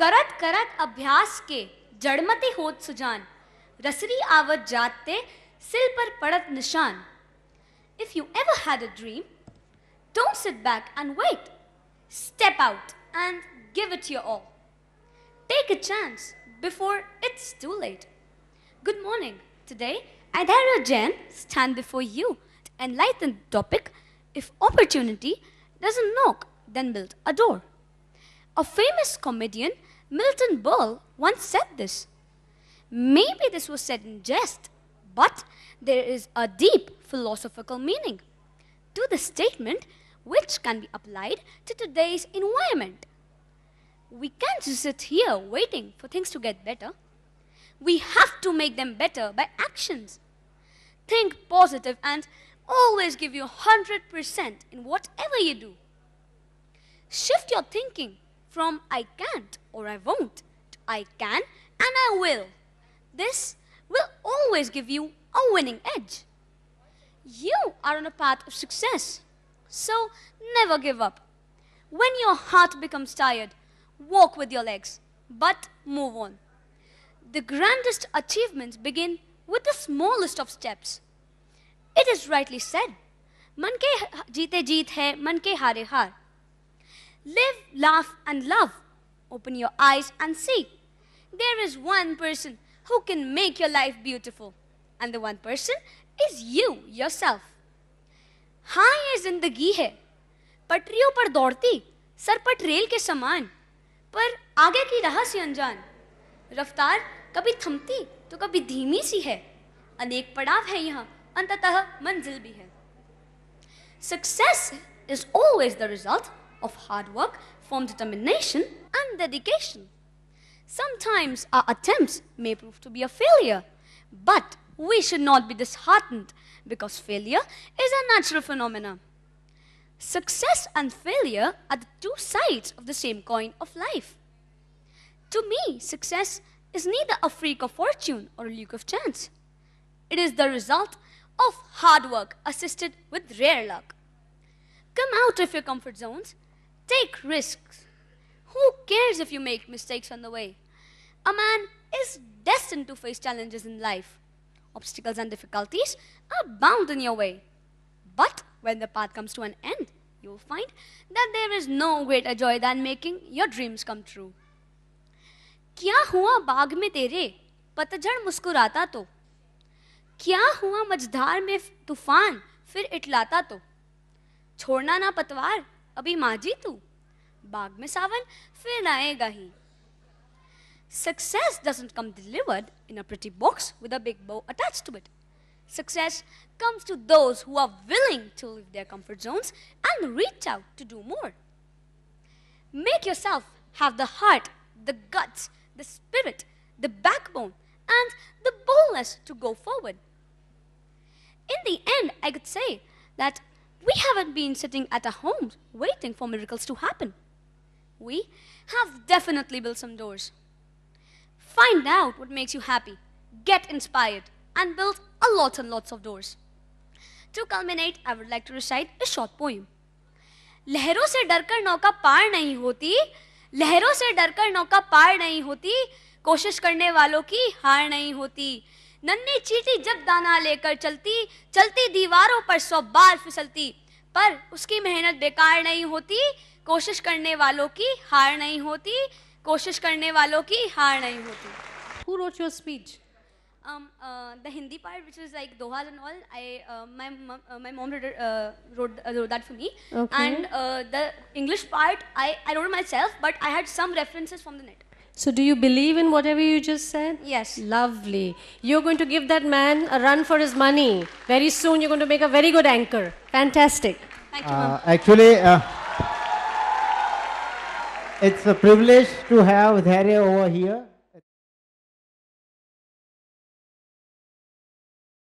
करत करत अभ्यास के जड़मते होत सुजान रसरी आवत जाते सिल पर If you ever had a dream, don't sit back and wait. Step out and give it your all. Take a chance before it's too late. Good morning. Today, Adhara Jain stand before you to enlighten the topic If opportunity doesn't knock, then build a door. A famous comedian, Milton Berle, once said this. Maybe this was said in jest, but there is a deep philosophical meaning to the statement which can be applied to today's environment. We can't just sit here waiting for things to get better. We have to make them better by actions. Think positive and always give you 100% in whatever you do. Shift your thinking from I can't or I won't to I can and I will. This will always give you a winning edge. You are on a path of success, so never give up. When your heart becomes tired, walk with your legs, but move on. The grandest achievements begin with the smallest of steps. It is rightly said, मन के जीते जीत है मन के हारे हार Live, laugh, and love. Open your eyes and see. There is one person who can make your life beautiful, and the one person is you yourself. हाँ ये जिंदगी है पटरियों पर दौड़ती सरपट रेल के समान पर आगे की राह से अनजान रफ्तार कभी थमती तो कभी धीमी सी है अनेक पड़ाव है यहाँ अंततः मंजिल भी है success is always the result of hard work, firm determination, and dedication. Sometimes our attempts may prove to be a failure, but we should not be disheartened because failure is a natural phenomenon. Success and failure are the two sides of the same coin of life. To me, success is neither a freak of fortune or a luck of chance. It is the result of hard work assisted with rare luck. Come out of your comfort zones. Take risks. Who cares if you make mistakes on the way? A man is destined to face challenges in life. Obstacles and difficulties are bound in your way. But when the path comes to an end, you'll find that there is no greater joy than making your dreams come true. क्या हुआ बाग में तेरे पतझड़ मुस्कुराता तो क्या हुआ मझधार में तूफान फिर इटलाता तो छोड़ना ना पतवार अभी माजी तू बाग में सावन फिर आएगा ही Success doesn't come delivered in a pretty box with a big bow attached to it. Success comes to those who are willing to leave their comfort zones and reach out to do more. Make yourself have the heart, the guts, the spirit, the backbone, and the boldness to go forward. In the end, I could say that we haven't been sitting at our homes waiting for miracles to happen. We have definitely built some doors. Find out what makes you happy, get inspired, and build a lot and lots of doors. To culminate, I would like to recite a short poem. लहरों से डरकर नौका पार नहीं होती लहरों से डरकर नौका पार नहीं होती कोशिश करने वालों की हार नहीं होती नन्ही चीटी जब दाना लेकर चलती चलती दीवारों पर सौ बार फिसलती पर उसकी मेहनत बेकार नहीं होती कोशिश करने वालों की हार नहीं होती कोशिश करने वालों की हार नहीं होती Who wrote your speech? Um, uh, the Hindi part, which is like Doha and all, I uh, my mom, uh, my mom wrote, uh, wrote, uh, wrote that for me. Okay. And uh, the English part, I I wrote myself, but I had some references from the net. So do you believe in whatever you just said? Yes. Lovely. You're going to give that man a run for his money. Very soon you're going to make a very good anchor. Fantastic. Thank you, uh, Actually, uh, it's a privilege to have Dharya over here.